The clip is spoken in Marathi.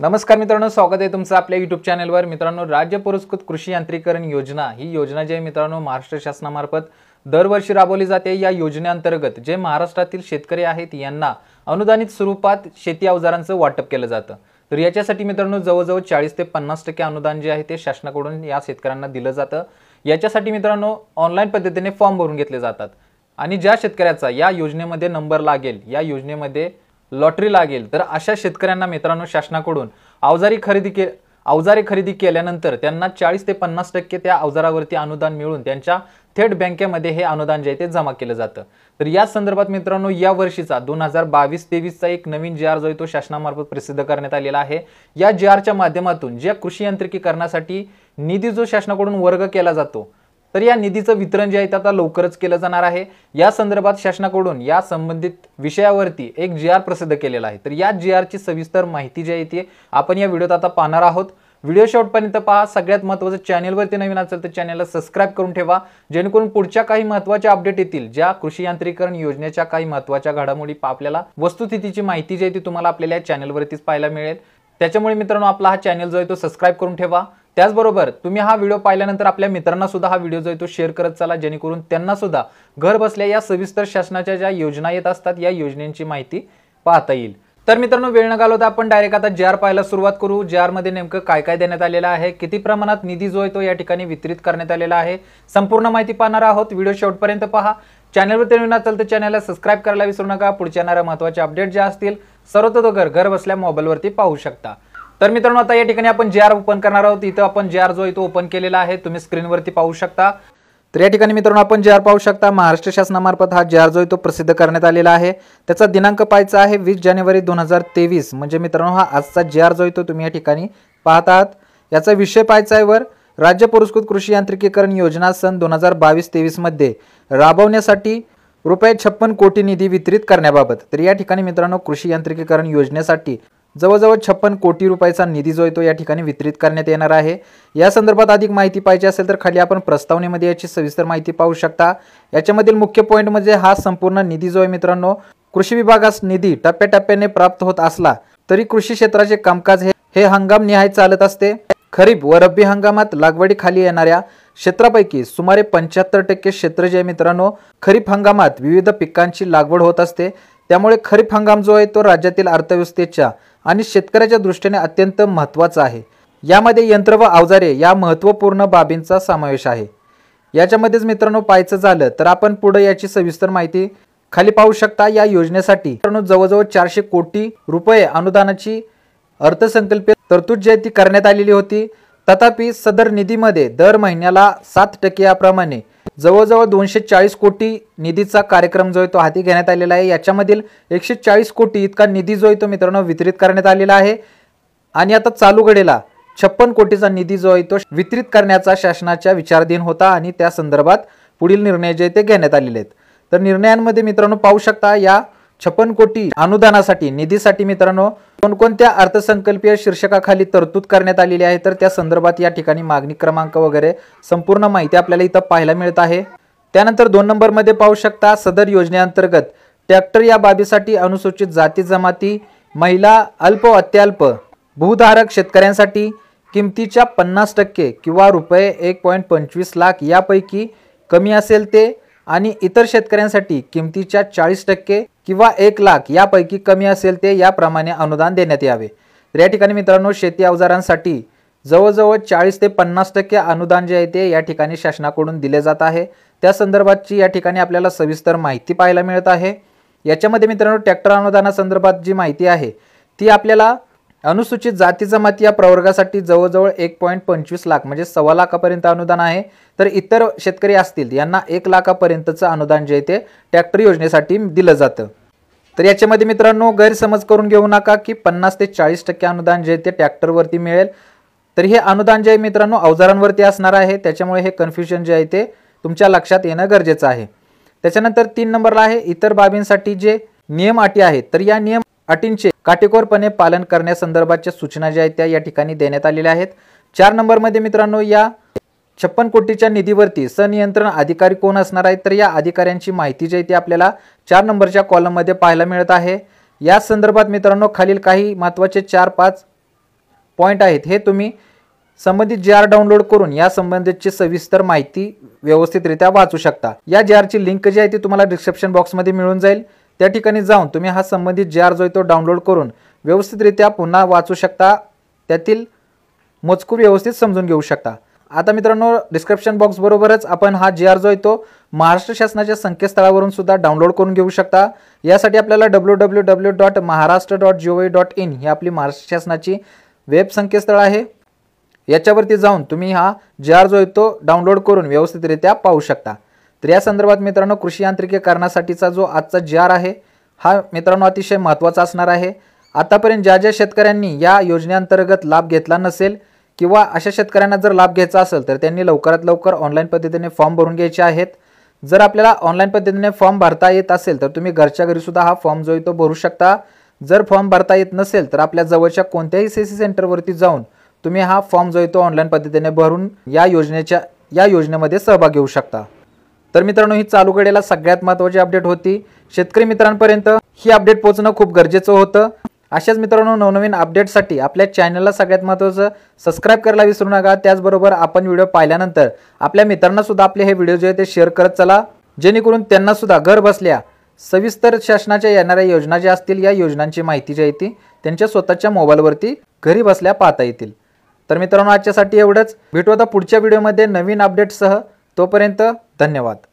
नमस्कार मित्रांनो स्वागत आहे तुमचं आपल्या युट्यूब चॅनलवर मित्रांनो राज्य पुरस्कृत कृषी यांत्रिकरण योजना ही योजना जी आहे मित्रांनो महाराष्ट्र शासनामार्फत दरवर्षी राबवली जाते या योजनेअंतर्गत जे महाराष्ट्रातील शेतकरी आहेत यांना अनुदानित स्वरूपात शेती अवजारांचं वाटप केलं जातं तर याच्यासाठी मित्रांनो जवळजवळ चाळीस ते पन्नास टक्के अनुदान जे आहे ते शासनाकडून या शेतकऱ्यांना दिलं जातं याच्यासाठी मित्रांनो ऑनलाईन पद्धतीने फॉर्म भरून घेतले जातात आणि ज्या शेतकऱ्याचा या योजनेमध्ये नंबर लागेल या योजनेमध्ये लॉटरी लागेल तर अशा शेतकऱ्यांना मित्रांनो शासनाकडून अवजारी खरेदी के अवजारे खरेदी केल्यानंतर त्यांना चाळीस ते पन्नास टक्के त्या अवजारावरती अनुदान मिळून त्यांच्या थेट बँकेमध्ये हे अनुदान जे आहे ते जमा केलं जातं तर या संदर्भात मित्रांनो या वर्षीचा दोन हजार बावीस तेवीसचा एक नवीन जे आर जो आहे तो शासनामार्फत प्रसिद्ध करण्यात आलेला आहे या जे आरच्या माध्यमातून ज्या कृषी यंत्रिकीकरणासाठी निधी जो शासनाकडून वर्ग केला जातो तर या निधीचं वितरण जे आहे ते आता लवकरच केलं जाणार आहे या संदर्भात शासनाकडून या संबंधित विषयावरती एक जी आर प्रसिद्ध केलेला आहे तर या जी आरची सविस्तर माहिती जी आहे ती आपण या व्हिडिओत आता पाहणार आहोत व्हिडिओ शॉर्टपर्यंत पहा सगळ्यात महत्त्वाचं चॅनलवरती नवीन असेल तर चॅनलला सबस्क्राईब करून ठेवा जेणेकरून पुढच्या काही महत्त्वाच्या अपडेट येतील ज्या कृषी यांत्रिकरण योजनेच्या काही महत्त्वाच्या घडामोडी आपल्याला वस्तुस्थितीची माहिती जी आहे ती तुम्हाला आपल्याला या चॅनलवरतीच पाहायला मिळेल त्याच्यामुळे मित्रांनो आपला हा चॅनल जो आहे तो सबस्क्राईब करून ठेवा त्याचबरोबर तुम्ही हा व्हिडिओ पाहिल्यानंतर आपल्या मित्रांना सुद्धा हा व्हिडिओ जो आहे तो शेअर करत चला जेणेकरून त्यांना सुद्धा घर बसल्या या सविस्तर शासनाच्या ज्या योजना येत असतात या योजनेची माहिती पाहता येईल तर मित्रांनो वेळ न घालवता आपण डायरेक्ट आता आर पाहायला सुरुवात करू मध्ये नेमकं काय काय देण्यात आलेलं आहे किती प्रमाणात निधी जो आहे तो या ठिकाणी वितरित करण्यात आलेला आहे संपूर्ण माहिती पाहणार आहोत व्हिडिओ शेवटपर्यंत पहा चॅनलवर नवीन असेल तर चॅनलला सबस्क्राईब करायला विसरू नका पुढच्या येणाऱ्या महत्त्वाचे अपडेट ज्या असतील सर्वतोगर घर बसल्या मोबाईलवरती पाहू शकता तर मित्रांनो आता या ठिकाणी आपण जे आर ओपन करणार आहोत इथं आपण जे आर जो तो ओपन केलेला आहे तुम्ही स्क्रीनवरती पाहू शकता तर या ठिकाणी मित्रांनो आपण जे आर पाहू शकता महाराष्ट्र शासनामार्फत हा जे आर जो तो प्रसिद्ध करण्यात आलेला आहे त्याचा दिनांक पाहायचा आहे वीस जानेवारी दोन हजार तेवीस म्हणजे मित्रांनो हा आजचा जे आर जो तो तुम्ही या ठिकाणी पाहत आहात याचा विषय पाहायचा आहे वर राज्य पुरस्कृत कृषी यांत्रिकीकरण योजना सन दोन हजार बावीस तेवीसमध्ये राबवण्यासाठी रुपये छप्पन कोटी निधी वितरित करण्याबाबत तर या ठिकाणी मित्रांनो कृषी यांत्रिकीकरण योजनेसाठी जवळजवळ छप्पन कोटी रुपयाचा निधी जो आहे तो या ठिकाणी वितरित करण्यात येणार आहे या संदर्भात अधिक माहिती पाहिजे असेल तर खाली आपण प्रस्तावनेमध्ये याची सविस्तर माहिती पाहू शकता याच्यामधील मुख्य पॉईंट म्हणजे हा संपूर्ण निधी जो आहे मित्रांनो कृषी विभागास निधी टप्प्याटप्प्याने प्राप्त होत असला तरी कृषी क्षेत्राचे कामकाज हे हंगाम निहाय चालत असते खरीप व रब्बी हंगामात लागवडीखाली येणाऱ्या क्षेत्रापैकी सुमारे पंच्याहत्तर टक्के क्षेत्र जे मित्रांनो खरीप हंगामात विविध पिकांची लागवड होत असते त्यामुळे खरीप हंगाम जो आहे तो राज्यातील अर्थव्यवस्थेच्या आणि शेतकऱ्याच्या दृष्टीने अत्यंत महत्त्वाचं आहे यामध्ये यंत्र व अवजारे या महत्त्वपूर्ण बाबींचा समावेश आहे याच्यामध्येच मित्रांनो पाहायचं झालं तर आपण पुढे याची सविस्तर माहिती खाली पाहू शकता या योजनेसाठी मित्रांनो जवळजवळ चारशे कोटी रुपये अनुदानाची अर्थसंकल्पीय तरतूद जयंती ती करण्यात आलेली होती तथापि सदर निधीमध्ये दर महिन्याला सात टक्के याप्रमाणे जवळजवळ दोनशे चाळीस कोटी निधीचा कार्यक्रम जो आहे तो हाती घेण्यात आलेला आहे याच्यामधील एकशे चाळीस कोटी इतका निधी जो आहे तो मित्रांनो वितरित करण्यात आलेला आहे आणि आता चालू घडेला छप्पन कोटीचा निधी जो आहे तो वितरित करण्याचा शासनाच्या विचारधीन होता आणि त्या संदर्भात पुढील निर्णय जे ते घेण्यात आलेले आहेत तर निर्णयांमध्ये मित्रांनो पाहू शकता या छप्पन कोटी अनुदानासाठी निधीसाठी मित्रांनो कोणकोणत्या अर्थसंकल्पीय शीर्षकाखाली तरतूद करण्यात आलेली आहे तर त्या संदर्भात या ठिकाणी मागणी क्रमांक वगैरे संपूर्ण माहिती आपल्याला इथं पाहायला मिळत आहे त्यानंतर दोन नंबरमध्ये पाहू शकता सदर योजनेअंतर्गत ट्रॅक्टर या बाबीसाठी अनुसूचित जाती जमाती महिला अल्प अत्यल्प भूधारक शेतकऱ्यांसाठी किमतीच्या पन्नास टक्के किंवा रुपये एक पॉईंट पंचवीस लाख यापैकी कमी असेल ते आणि इतर शेतकऱ्यांसाठी किमतीच्या चाळीस टक्के किंवा एक लाख यापैकी कमी असेल ते याप्रमाणे अनुदान देण्यात यावे तर या ठिकाणी मित्रांनो शेती अवजारांसाठी जवळजवळ चाळीस ते पन्नास टक्के अनुदान जे आहे ते या ठिकाणी शासनाकडून दिले जात आहे त्या संदर्भातची या ठिकाणी आपल्याला सविस्तर माहिती पाहायला मिळत आहे याच्यामध्ये मित्रांनो ट्रॅक्टर अनुदानासंदर्भात जी माहिती आहे ती आपल्याला अनुसूचित जाती जमाती या प्रवर्गासाठी जवळजवळ एक पॉईंट पंचवीस लाख म्हणजे सव्वा लाखापर्यंत अनुदान आहे तर इतर शेतकरी असतील यांना एक लाखापर्यंतचं अनुदान जे आहे ते ट्रॅक्टर योजनेसाठी दिलं जातं तर याच्यामध्ये मित्रांनो गैरसमज करून घेऊ नका की पन्नास ते चाळीस टक्के अनुदान जे ते ट्रॅक्टरवरती मिळेल तर हे अनुदान जे आहे मित्रांनो अवजारांवरती असणार आहे त्याच्यामुळे हे कन्फ्युजन जे आहे ते तुमच्या लक्षात येणं गरजेचं आहे त्याच्यानंतर तीन नंबरला आहे इतर बाबींसाठी जे नियम अटी आहेत तर या नियम अटींचे काटेकोरपणे पालन करण्यासंदर्भाच्या सूचना ज्या आहेत त्या या ठिकाणी देण्यात आलेल्या आहेत चार नंबरमध्ये मित्रांनो या छप्पन कोटीच्या निधीवरती सनियंत्रण अधिकारी कोण असणार आहेत तर या अधिकाऱ्यांची माहिती जी आहे ती आपल्याला चार नंबरच्या कॉलममध्ये पाहायला मिळत आहे या संदर्भात मित्रांनो खालील काही महत्त्वाचे चार पाच पॉईंट आहेत हे तुम्ही संबंधित जी आर डाउनलोड करून या संबंधितची सविस्तर माहिती व्यवस्थितरित्या वाचू शकता या जी आरची लिंक जी आहे ती तुम्हाला डिस्क्रिप्शन बॉक्समध्ये मिळून जाईल त्या ठिकाणी जाऊन तुम्ही हा संबंधित जी आर जो आहे तो डाउनलोड करून व्यवस्थितरित्या पुन्हा वाचू शकता त्यातील मजकूर व्यवस्थित समजून घेऊ शकता आता मित्रांनो डिस्क्रिप्शन बॉक्सबरोबरच आपण हा जी आर जो आहे तो महाराष्ट्र शासनाच्या संकेतस्थळावरून सुद्धा डाउनलोड करून घेऊ शकता यासाठी आपल्याला W W W dot Maharashtra dot G O dot in ही आपली महाराष्ट्र शासनाची वेब संकेतस्थळ आहे याच्यावरती जाऊन तुम्ही हा जी आर जो आहे तो डाउनलोड करून व्यवस्थितरित्या पाहू शकता तर या संदर्भात मित्रांनो कृषी यांत्रिकीकरणासाठीचा जो आजचा जी आर आहे हा मित्रांनो अतिशय महत्त्वाचा असणार आहे आतापर्यंत ज्या ज्या शेतकऱ्यांनी या योजनेअंतर्गत लाभ घेतला नसेल किंवा अशा शेतकऱ्यांना जर लाभ घ्यायचा असेल तर त्यांनी लवकरात लवकर ऑनलाईन पद्धतीने फॉर्म भरून घ्यायचे आहेत जर आपल्याला ऑनलाईन पद्धतीने फॉर्म भरता येत असेल तर तुम्ही घरच्या घरीसुद्धा हा फॉर्म जो आहे तो भरू शकता जर फॉर्म भरता येत नसेल तर आपल्या जवळच्या कोणत्याही सी सी सेंटरवरती जाऊन तुम्ही हा फॉर्म जो आहे तो ऑनलाईन पद्धतीने भरून या योजनेच्या या योजनेमध्ये सहभाग घेऊ शकता तर मित्रांनो ही चालू कडेला सगळ्यात महत्वाची अपडेट होती शेतकरी मित्रांपर्यंत ही अपडेट पोहोचणं खूप गरजेचं होतं अशाच मित्रांनो नवनवीन अपडेटसाठी आपल्या चॅनलला सगळ्यात महत्त्वाचं सबस्क्राईब करायला विसरू नका त्याचबरोबर आपण व्हिडिओ पाहिल्यानंतर आपल्या मित्रांना सुद्धा आपले हे व्हिडिओ जे आहे ते शेअर करत चला जेणेकरून त्यांना सुद्धा घर बसल्या सविस्तर शासनाच्या येणाऱ्या योजना ज्या असतील या योजनांची माहिती जी आहे ती त्यांच्या स्वतःच्या मोबाईलवरती घरी बसल्या पाहता येतील तर मित्रांनो आजच्यासाठी एवढंच भेटू आता पुढच्या व्हिडिओमध्ये नवीन अपडेटसह तोपर्यंत धन्यवाद